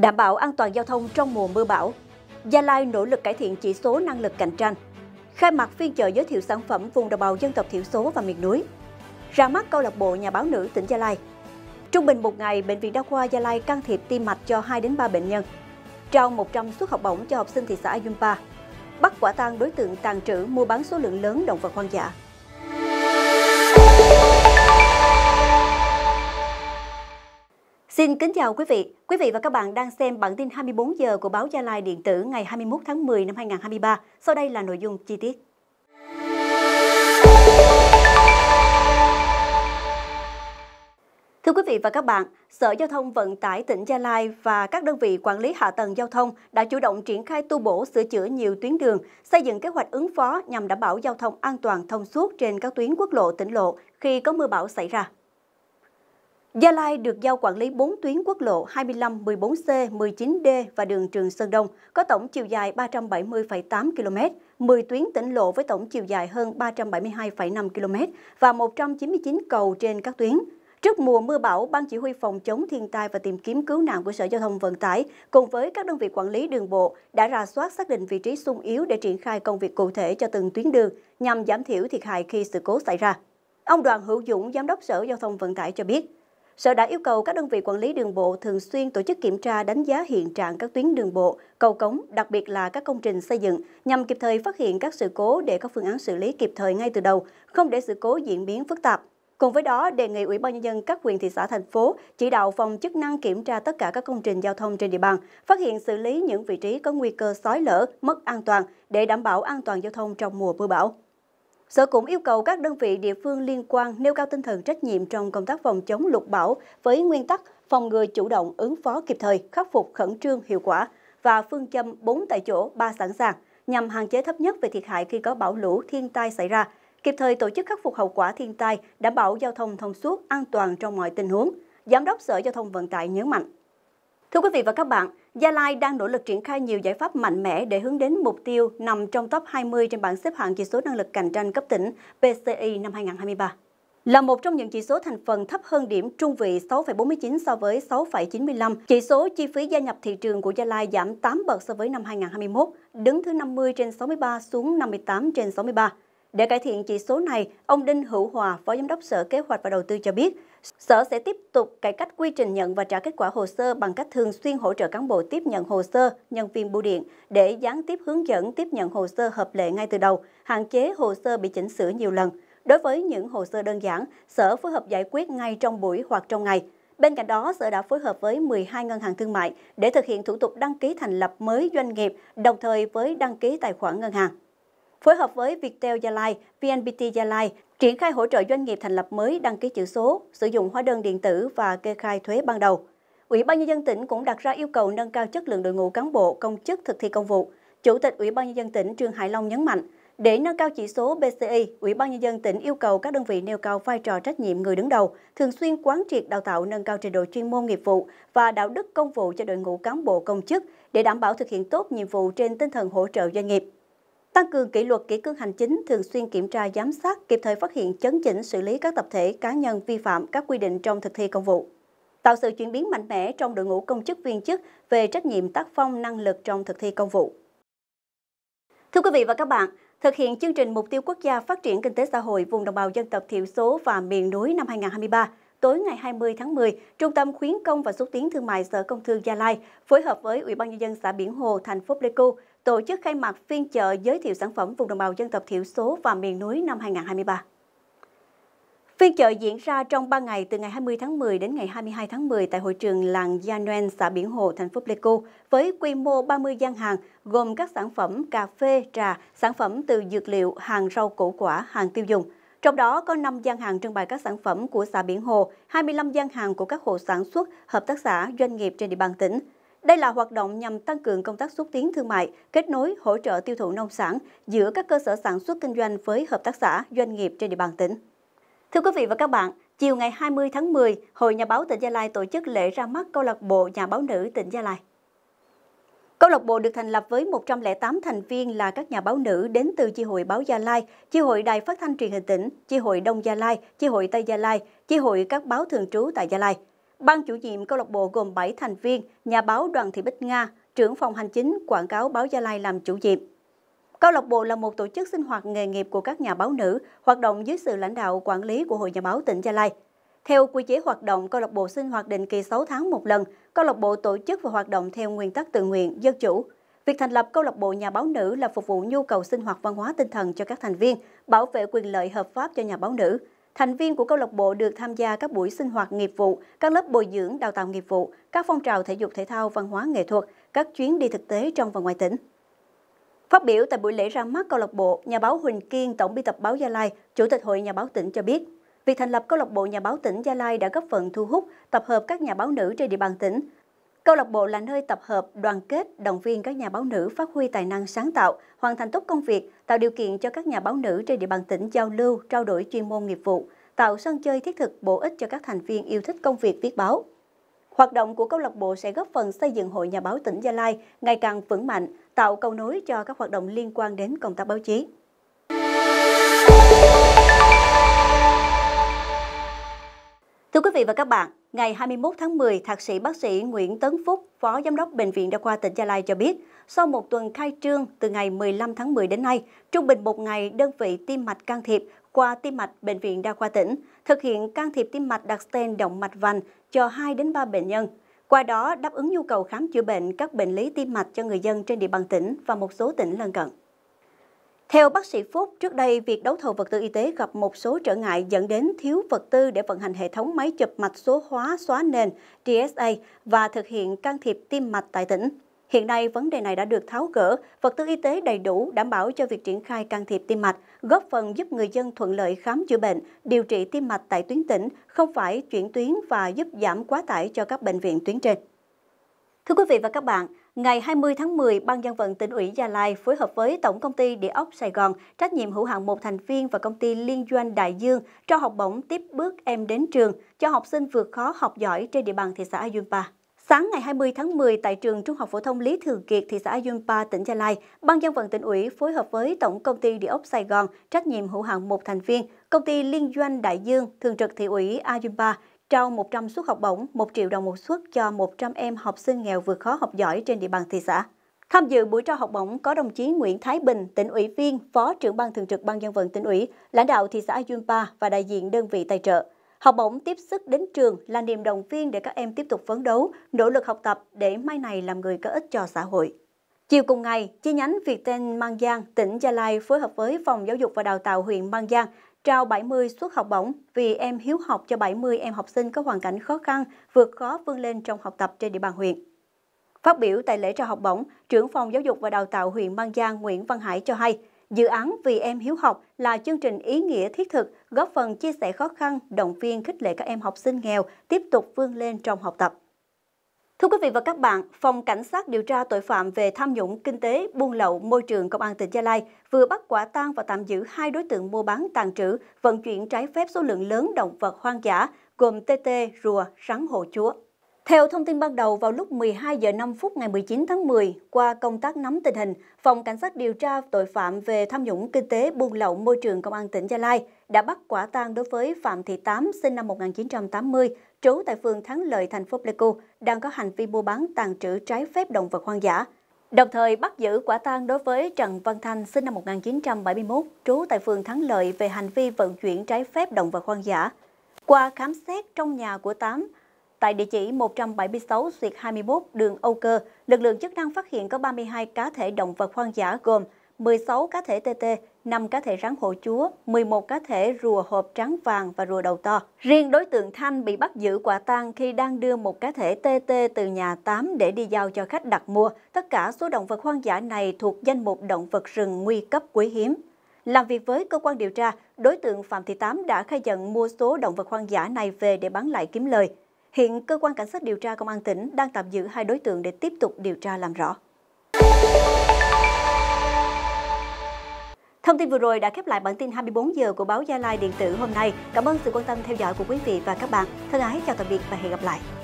Đảm bảo an toàn giao thông trong mùa mưa bão, Gia Lai nỗ lực cải thiện chỉ số năng lực cạnh tranh. Khai mạc phiên chợ giới thiệu sản phẩm vùng đồng bào dân tộc thiểu số và miền núi. Ra mắt câu lạc bộ nhà báo nữ tỉnh Gia Lai. Trung bình một ngày, Bệnh viện Đa khoa Gia Lai can thiệp tim mạch cho 2 đến 3 bệnh nhân. Trao 100 suất học bổng cho học sinh thị xã Ayunpa. Bắt quả tang đối tượng tàn trữ mua bán số lượng lớn động vật hoang dã. Xin kính chào quý vị. Quý vị và các bạn đang xem bản tin 24 giờ của báo Gia Lai điện tử ngày 21 tháng 10 năm 2023. Sau đây là nội dung chi tiết. Thưa quý vị và các bạn, Sở Giao thông Vận tải tỉnh Gia Lai và các đơn vị quản lý hạ tầng giao thông đã chủ động triển khai tu bổ sửa chữa nhiều tuyến đường, xây dựng kế hoạch ứng phó nhằm đảm bảo giao thông an toàn thông suốt trên các tuyến quốc lộ tỉnh lộ khi có mưa bão xảy ra. Gia Lai được giao quản lý 4 tuyến quốc lộ 25, 14C, 19D và đường Trường Sơn Đông, có tổng chiều dài 370,8 km, 10 tuyến tỉnh lộ với tổng chiều dài hơn 372,5 km và 199 cầu trên các tuyến. Trước mùa mưa bão, Ban Chỉ huy Phòng chống thiên tai và tìm kiếm cứu nạn của Sở Giao thông Vận tải cùng với các đơn vị quản lý đường bộ đã ra soát xác định vị trí sung yếu để triển khai công việc cụ thể cho từng tuyến đường nhằm giảm thiểu thiệt hại khi sự cố xảy ra. Ông Đoàn Hữu Dũng, Giám đốc Sở Giao thông Vận tải cho biết, Sở đã yêu cầu các đơn vị quản lý đường bộ thường xuyên tổ chức kiểm tra đánh giá hiện trạng các tuyến đường bộ, cầu cống, đặc biệt là các công trình xây dựng, nhằm kịp thời phát hiện các sự cố để có phương án xử lý kịp thời ngay từ đầu, không để sự cố diễn biến phức tạp. Cùng với đó, đề nghị Ủy ban nhân dân các huyện thị xã thành phố chỉ đạo phòng chức năng kiểm tra tất cả các công trình giao thông trên địa bàn, phát hiện xử lý những vị trí có nguy cơ sói lở, mất an toàn để đảm bảo an toàn giao thông trong mùa mưa bão. Sở cũng yêu cầu các đơn vị địa phương liên quan nêu cao tinh thần trách nhiệm trong công tác phòng chống lụt bão với nguyên tắc phòng ngừa chủ động ứng phó kịp thời, khắc phục khẩn trương hiệu quả và phương châm 4 tại chỗ 3 sẵn sàng nhằm hạn chế thấp nhất về thiệt hại khi có bão lũ thiên tai xảy ra, kịp thời tổ chức khắc phục hậu quả thiên tai, đảm bảo giao thông thông suốt, an toàn trong mọi tình huống. Giám đốc Sở Giao thông Vận tải nhấn mạnh. Thưa quý vị và các bạn, Gia Lai đang nỗ lực triển khai nhiều giải pháp mạnh mẽ để hướng đến mục tiêu nằm trong top 20 trên bảng xếp hạng chỉ số năng lực cạnh tranh cấp tỉnh PCI năm 2023. Là một trong những chỉ số thành phần thấp hơn điểm trung vị 6,49 so với 6,95, chỉ số chi phí gia nhập thị trường của Gia Lai giảm 8 bậc so với năm 2021, đứng thứ 50 trên 63 xuống 58 trên 63. Để cải thiện chỉ số này, ông Đinh Hữu Hòa, Phó Giám đốc Sở Kế hoạch và Đầu tư cho biết, Sở sẽ tiếp tục cải cách quy trình nhận và trả kết quả hồ sơ bằng cách thường xuyên hỗ trợ cán bộ tiếp nhận hồ sơ, nhân viên bưu điện để gián tiếp hướng dẫn tiếp nhận hồ sơ hợp lệ ngay từ đầu, hạn chế hồ sơ bị chỉnh sửa nhiều lần. Đối với những hồ sơ đơn giản, Sở phối hợp giải quyết ngay trong buổi hoặc trong ngày. Bên cạnh đó, Sở đã phối hợp với 12 ngân hàng thương mại để thực hiện thủ tục đăng ký thành lập mới doanh nghiệp, đồng thời với đăng ký tài khoản ngân hàng phối hợp với Viettel Gia Lai, VNPT Gia Lai triển khai hỗ trợ doanh nghiệp thành lập mới đăng ký chữ số, sử dụng hóa đơn điện tử và kê khai thuế ban đầu. Ủy ban nhân dân tỉnh cũng đặt ra yêu cầu nâng cao chất lượng đội ngũ cán bộ công chức thực thi công vụ. Chủ tịch Ủy ban nhân dân tỉnh Trương Hải Long nhấn mạnh, để nâng cao chỉ số BCI, Ủy ban nhân dân tỉnh yêu cầu các đơn vị nêu cao vai trò trách nhiệm người đứng đầu, thường xuyên quán triệt đào tạo nâng cao trình độ chuyên môn nghiệp vụ và đạo đức công vụ cho đội ngũ cán bộ công chức để đảm bảo thực hiện tốt nhiệm vụ trên tinh thần hỗ trợ doanh nghiệp. Tăng cường kỷ luật kỷ cương hành chính, thường xuyên kiểm tra giám sát, kịp thời phát hiện chấn chỉnh xử lý các tập thể cá nhân vi phạm các quy định trong thực thi công vụ. Tạo sự chuyển biến mạnh mẽ trong đội ngũ công chức viên chức về trách nhiệm tác phong năng lực trong thực thi công vụ. Thưa quý vị và các bạn, thực hiện chương trình Mục tiêu Quốc gia Phát triển Kinh tế Xã hội vùng đồng bào dân tộc thiểu số và miền núi năm 2023, tối ngày 20 tháng 10, Trung tâm Khuyến công và xúc tiến thương mại Sở Công Thương Gia Lai phối hợp với Ủy ban nhân dân xã Biển Hồ, thành phố Pleiku tổ chức khai mạc phiên chợ giới thiệu sản phẩm vùng đồng bào dân tộc thiểu số và miền núi năm 2023. Phiên chợ diễn ra trong 3 ngày từ ngày 20 tháng 10 đến ngày 22 tháng 10 tại hội trường làng Yanuen, xã Biển Hồ, thành phố Pleiku, với quy mô 30 gian hàng gồm các sản phẩm cà phê, trà, sản phẩm từ dược liệu, hàng rau củ quả, hàng tiêu dùng. Trong đó có 5 gian hàng trưng bày các sản phẩm của xã Biển Hồ, 25 gian hàng của các hộ sản xuất, hợp tác xã, doanh nghiệp trên địa bàn tỉnh. Đây là hoạt động nhằm tăng cường công tác xúc tiến thương mại, kết nối hỗ trợ tiêu thụ nông sản giữa các cơ sở sản xuất kinh doanh với hợp tác xã, doanh nghiệp trên địa bàn tỉnh. Thưa quý vị và các bạn, chiều ngày 20 tháng 10, Hội Nhà báo tỉnh Gia Lai tổ chức lễ ra mắt câu lạc bộ Nhà báo nữ tỉnh Gia Lai. Câu lạc bộ được thành lập với 108 thành viên là các nhà báo nữ đến từ Chi hội Báo Gia Lai, Chi hội Đài Phát thanh Truyền hình tỉnh, Chi hội Đông Gia Lai, Chi hội Tây Gia Lai, Chi hội các báo thường trú tại Gia Lai – Ban chủ nhiệm câu lạc bộ gồm 7 thành viên, nhà báo Đoàn Thị Bích Nga, trưởng phòng hành chính quảng cáo báo Gia Lai làm chủ nhiệm. Câu lạc bộ là một tổ chức sinh hoạt nghề nghiệp của các nhà báo nữ, hoạt động dưới sự lãnh đạo quản lý của Hội Nhà báo tỉnh Gia Lai. Theo quy chế hoạt động, câu lạc bộ sinh hoạt định kỳ 6 tháng một lần, câu lạc bộ tổ chức và hoạt động theo nguyên tắc tự nguyện, dân chủ. Việc thành lập câu lạc bộ nhà báo nữ là phục vụ nhu cầu sinh hoạt văn hóa tinh thần cho các thành viên, bảo vệ quyền lợi hợp pháp cho nhà báo nữ, Thành viên của câu lạc bộ được tham gia các buổi sinh hoạt nghiệp vụ, các lớp bồi dưỡng đào tạo nghiệp vụ, các phong trào thể dục thể thao, văn hóa nghệ thuật, các chuyến đi thực tế trong và ngoài tỉnh. Phát biểu tại buổi lễ ra mắt câu lạc bộ, nhà báo Huỳnh Kiên, tổng biên tập báo Gia Lai, chủ tịch hội nhà báo tỉnh cho biết, việc thành lập câu lạc bộ nhà báo tỉnh Gia Lai đã góp phần thu hút, tập hợp các nhà báo nữ trên địa bàn tỉnh, Câu lạc bộ là nơi tập hợp, đoàn kết, động viên các nhà báo nữ phát huy tài năng sáng tạo, hoàn thành tốt công việc, tạo điều kiện cho các nhà báo nữ trên địa bàn tỉnh giao lưu, trao đổi chuyên môn nghiệp vụ, tạo sân chơi thiết thực bổ ích cho các thành viên yêu thích công việc viết báo. Hoạt động của câu lạc bộ sẽ góp phần xây dựng Hội Nhà báo tỉnh Gia Lai ngày càng vững mạnh, tạo cầu nối cho các hoạt động liên quan đến công tác báo chí. Thưa quý vị và các bạn, ngày 21 tháng 10, Thạc sĩ bác sĩ Nguyễn Tấn Phúc, Phó Giám đốc Bệnh viện Đa khoa tỉnh Gia Lai cho biết, sau một tuần khai trương từ ngày 15 tháng 10 đến nay, trung bình một ngày đơn vị tim mạch can thiệp qua tim mạch Bệnh viện Đa khoa tỉnh thực hiện can thiệp tim mạch đặt stent động mạch vành cho 2 đến 3 bệnh nhân. Qua đó đáp ứng nhu cầu khám chữa bệnh các bệnh lý tim mạch cho người dân trên địa bàn tỉnh và một số tỉnh lân cận. Theo bác sĩ Phúc, trước đây việc đấu thầu vật tư y tế gặp một số trở ngại dẫn đến thiếu vật tư để vận hành hệ thống máy chụp mạch số hóa xóa nền DSA và thực hiện can thiệp tim mạch tại tỉnh. Hiện nay, vấn đề này đã được tháo gỡ, vật tư y tế đầy đủ đảm bảo cho việc triển khai can thiệp tim mạch, góp phần giúp người dân thuận lợi khám chữa bệnh, điều trị tim mạch tại tuyến tỉnh, không phải chuyển tuyến và giúp giảm quá tải cho các bệnh viện tuyến trên. Thưa quý vị và các bạn, Ngày 20 tháng 10, Ban dân vận tỉnh ủy Gia Lai phối hợp với Tổng công ty Địa ốc Sài Gòn, trách nhiệm hữu hạn một thành viên và công ty Liên doanh Đại Dương cho học bổng tiếp bước em đến trường cho học sinh vượt khó học giỏi trên địa bàn thị xã Ayunpa. Sáng ngày 20 tháng 10 tại trường Trung học phổ thông Lý Thường Kiệt, thị xã Ayunpa, tỉnh Gia Lai, Ban dân vận tỉnh ủy phối hợp với Tổng công ty Địa ốc Sài Gòn, trách nhiệm hữu hạn một thành viên, công ty liên doanh Đại Dương, thường trực thị ủy Ayunpa trao 100 suất học bổng, 1 triệu đồng một suất cho 100 em học sinh nghèo vượt khó học giỏi trên địa bàn thị xã. Tham dự buổi trao học bổng có đồng chí Nguyễn Thái Bình, tỉnh ủy viên, phó trưởng ban thường trực ban dân vận tỉnh ủy, lãnh đạo thị xã Ayunpa và đại diện đơn vị tài trợ. Học bổng tiếp sức đến trường là niềm động viên để các em tiếp tục phấn đấu, nỗ lực học tập để mai này làm người có ích cho xã hội. Chiều cùng ngày, chi nhánh Viettel Mang Giang, tỉnh Gia Lai phối hợp với Phòng Giáo dục và Đào tạo huyện Mang Giang trao 70 suất học bổng vì em hiếu học cho 70 em học sinh có hoàn cảnh khó khăn, vượt khó vươn lên trong học tập trên địa bàn huyện. Phát biểu tại lễ trao học bổng, trưởng phòng giáo dục và đào tạo huyện Mang Giang Nguyễn Văn Hải cho hay, dự án Vì em hiếu học là chương trình ý nghĩa thiết thực, góp phần chia sẻ khó khăn, động viên khích lệ các em học sinh nghèo tiếp tục vươn lên trong học tập. Thưa quý vị và các bạn, Phòng Cảnh sát điều tra tội phạm về tham nhũng kinh tế, buôn lậu, môi trường Công an tỉnh Gia Lai vừa bắt quả tang và tạm giữ hai đối tượng mua bán tàn trữ, vận chuyển trái phép số lượng lớn động vật hoang dã gồm tê tê, rùa, rắn hồ chúa. Theo thông tin ban đầu, vào lúc 12 giờ 5 phút ngày 19 tháng 10, qua công tác nắm tình hình, Phòng Cảnh sát điều tra tội phạm về tham nhũng kinh tế buôn lậu môi trường Công an tỉnh Gia Lai đã bắt quả tang đối với Phạm Thị Tám, sinh năm 1980, trú tại phường Thắng Lợi, thành phố Pleiku, đang có hành vi mua bán tàng trữ trái phép động vật hoang dã. Đồng thời bắt giữ quả tang đối với Trần Văn Thanh, sinh năm 1971, trú tại phường Thắng Lợi về hành vi vận chuyển trái phép động vật hoang dã. Qua khám xét trong nhà của Tám, Tại địa chỉ 176 xuyệt 21 đường Âu Cơ, lực lượng chức năng phát hiện có 32 cá thể động vật hoang dã gồm 16 cá thể TT, 5 cá thể rắn hổ chúa, 11 cá thể rùa hộp trắng vàng và rùa đầu to. Riêng đối tượng Thanh bị bắt giữ quả tang khi đang đưa một cá thể TT từ nhà 8 để đi giao cho khách đặt mua. Tất cả số động vật hoang dã này thuộc danh mục động vật rừng nguy cấp quý hiếm. Làm việc với cơ quan điều tra, đối tượng Phạm Thị Tám đã khai nhận mua số động vật hoang dã này về để bán lại kiếm lời. Hiện cơ quan cảnh sát điều tra công an tỉnh đang tạm giữ hai đối tượng để tiếp tục điều tra làm rõ. Thông tin vừa rồi đã khép lại bản tin 24 giờ của báo Gia Lai điện tử hôm nay. Cảm ơn sự quan tâm theo dõi của quý vị và các bạn. Thân ái chào tạm biệt và hẹn gặp lại.